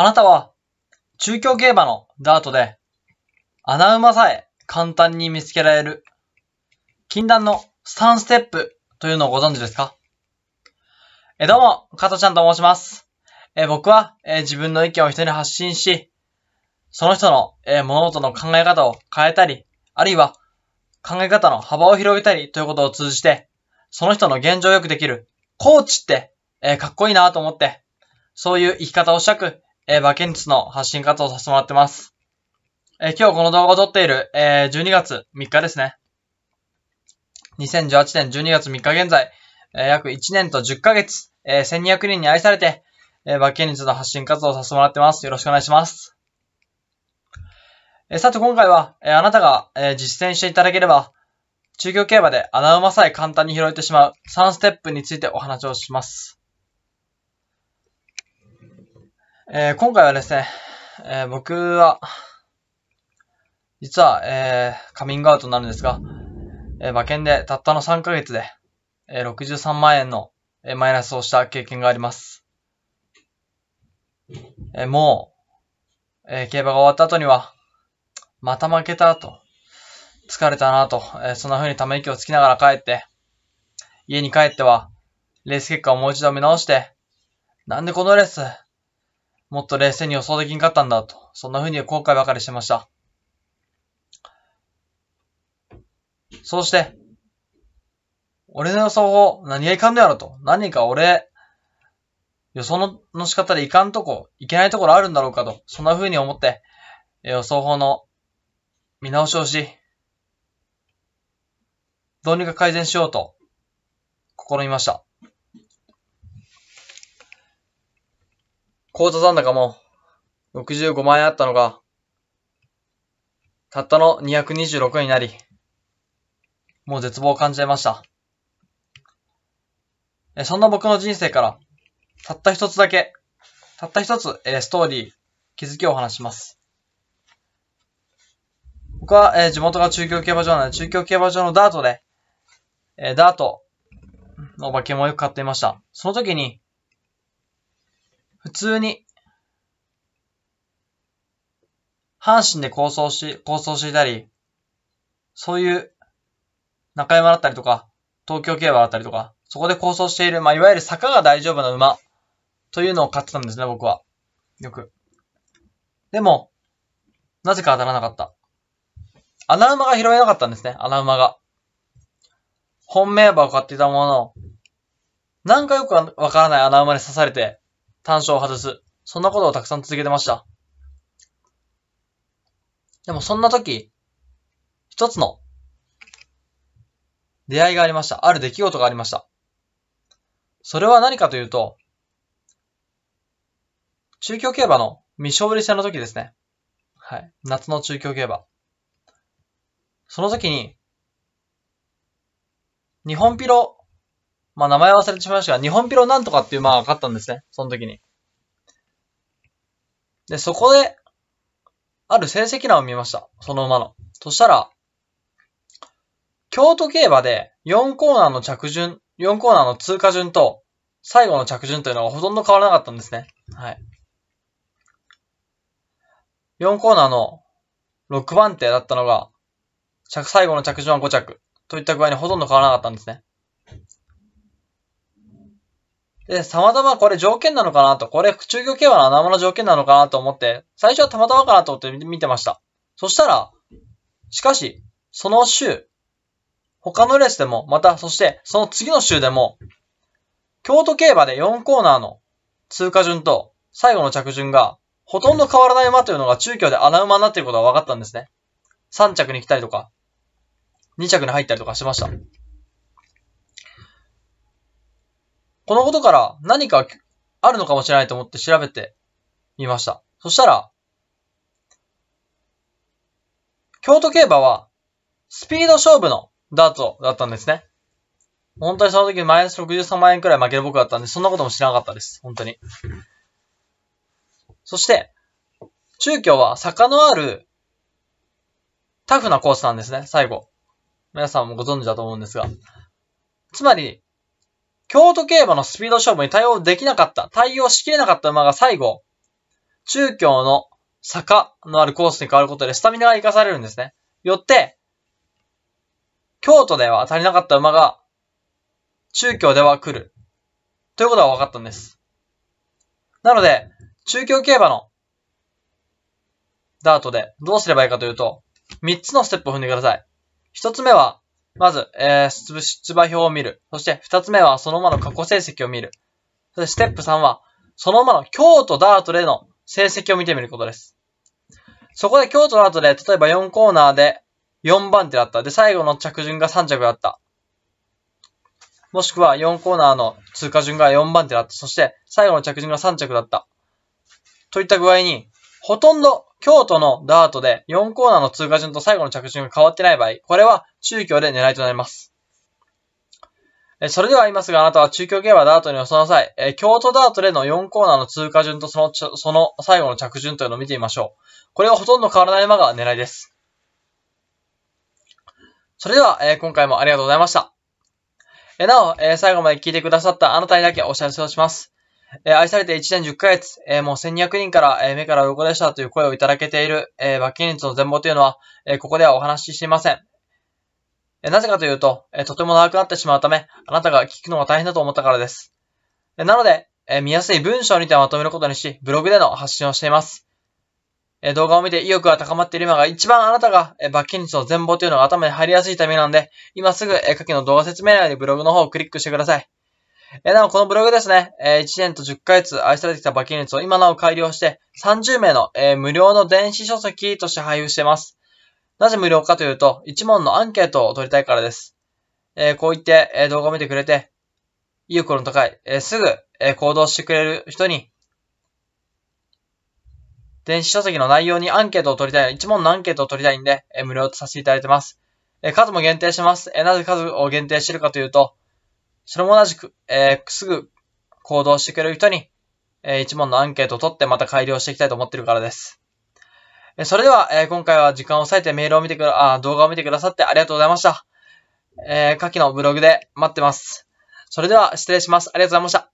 あなたは中京競馬のダートで穴馬さえ簡単に見つけられる禁断の3ステップというのをご存知ですかえどうも、加藤ちゃんと申します。え僕は、え自分の意見を人に発信し、その人の、え物事の考え方を変えたり、あるいは考え方の幅を広げたりということを通じて、その人の現状をよくできるコーチって、えかっこいいなと思って、そういう生き方をしたく、えー、バケンツの発信活動をさせてもらってます。えー、今日この動画を撮っている、えー、12月3日ですね。2018年12月3日現在、えー、約1年と10ヶ月、えー、1200人に愛されて、えー、バケンツの発信活動をさせてもらってます。よろしくお願いします。えさて今回は、えあなたが、え実践していただければ、中京競馬で穴馬さえ簡単に拾えてしまう3ステップについてお話をします。えー、今回はですね、えー、僕は、実は、えー、カミングアウトになるんですが、え馬券でたったの3ヶ月で、え63万円の、えマイナスをした経験があります。えもう、え競馬が終わった後には、また負けたと、疲れたなと、えそんな風にため息をつきながら帰って、家に帰っては、レース結果をもう一度見直して、なんでこのレース、もっと冷静に予想できんかったんだと、そんな風に後悔ばかりしてました。そうして、俺の予想を何がいかんのやろと、何か俺、予想のの仕方でいかんとこ、いけないところあるんだろうかと、そんな風に思って、予想法の見直しをし、どうにか改善しようと、試みました。口座残高も65万円あったのが、たったの226円になり、もう絶望を感じていました。そんな僕の人生から、たった一つだけ、たった一つ、えー、ストーリー、気づきをお話します。僕は、えー、地元が中京競馬場なので、中京競馬場のダートで、えー、ダートの馬券もよく買っていました。その時に、普通に、阪神で構想し、構想していたり、そういう、中山だったりとか、東京競馬だったりとか、そこで構想している、まあ、いわゆる坂が大丈夫な馬、というのを買ってたんですね、僕は。よく。でも、なぜか当たらなかった。穴馬が拾えなかったんですね、穴馬が。本命馬を買っていたものの、なんかよくわからない穴馬に刺されて、単所を外す。そんなことをたくさん続けてました。でもそんな時、一つの出会いがありました。ある出来事がありました。それは何かというと、中京競馬の未勝利戦の時ですね。はい。夏の中京競馬。その時に、日本ピロまあ名前忘れてしまいましたが、日本ピロなんとかっていう馬が勝ったんですね。その時に。で、そこで、ある成績欄を見ました。その馬の。そしたら、京都競馬で4コーナーの着順、4コーナーの通過順と最後の着順というのはほとんど変わらなかったんですね。はい。4コーナーの6番手だったのが、最後の着順は5着といった具合にほとんど変わらなかったんですね。で、たまたまこれ条件なのかなと、これ中京競馬の穴馬の条件なのかなと思って、最初はたまたまかなと思って見てました。そしたら、しかし、その週、他のレースでも、また、そして、その次の週でも、京都競馬で4コーナーの通過順と最後の着順が、ほとんど変わらない馬というのが中京で穴馬になっていることが分かったんですね。3着に来たりとか、2着に入ったりとかしました。このことから何かあるのかもしれないと思って調べてみました。そしたら、京都競馬はスピード勝負のダートだったんですね。本当にその時マイナス63万円くらい負ける僕だったんで、そんなことも知らなかったです。本当に。そして、中京は坂のあるタフなコースなんですね、最後。皆さんもご存知だと思うんですが。つまり、京都競馬のスピード勝負に対応できなかった、対応しきれなかった馬が最後、中京の坂のあるコースに変わることでスタミナが活かされるんですね。よって、京都では足りなかった馬が、中京では来る。ということが分かったんです。なので、中京競馬のダートでどうすればいいかというと、3つのステップを踏んでください。1つ目は、まず、えー、出馬表を見る。そして、二つ目はその馬の過去成績を見る。そして、ステップ3は、その馬の京都ダートでの成績を見てみることです。そこで京都ダートで、例えば4コーナーで4番手だった。で、最後の着順が3着だった。もしくは4コーナーの通過順が4番手だった。そして、最後の着順が3着だった。といった具合に、ほとんど京都のダートで4コーナーの通過順と最後の着順が変わってない場合、これは中京で狙いとなります。それではあいますが、あなたは中京競馬ダートになの際、京都ダートでの4コーナーの通過順とその、その最後の着順というのを見てみましょう。これはほとんど変わらない馬が狙いです。それでは、今回もありがとうございました。なお、最後まで聞いてくださったあなたにだけお知らせをします。えー、愛されて1年10ヶ月、えー、もう1200人から、えー、目から鱗でしたという声をいただけている、えー、罰金率の全貌というのは、えー、ここではお話ししていません。えー、なぜかというと、えー、とても長くなってしまうため、あなたが聞くのが大変だと思ったからです。えー、なので、えー、見やすい文章にてまとめることにし、ブログでの発信をしています。えー、動画を見て意欲が高まっている今が一番あなたが、えー、罰金率の全貌というのが頭に入りやすいためなんで、今すぐ、えー、下記の動画説明欄にブログの方をクリックしてください。えー、なお、このブログですね、えー、1年と10ヶ月愛されてきた馬券率を今なお改良して、30名の、えー、無料の電子書籍として配布しています。なぜ無料かというと、1問のアンケートを取りたいからです。えー、こう言って、えー、動画を見てくれて、意欲の高い、えー、すぐ、えー、行動してくれる人に、電子書籍の内容にアンケートを取りたい、1問のアンケートを取りたいんで、えー、無料とさせていただいてます。えー、数も限定してます。えー、なぜ数を限定してるかというと、それも同じく、えー、すぐ行動してくれる人に、えー、一問のアンケートを取ってまた改良していきたいと思ってるからです。えー、それでは、えー、今回は時間を割いてメールを見てくだ、あ、動画を見てくださってありがとうございました。えー、下記のブログで待ってます。それでは、失礼します。ありがとうございました。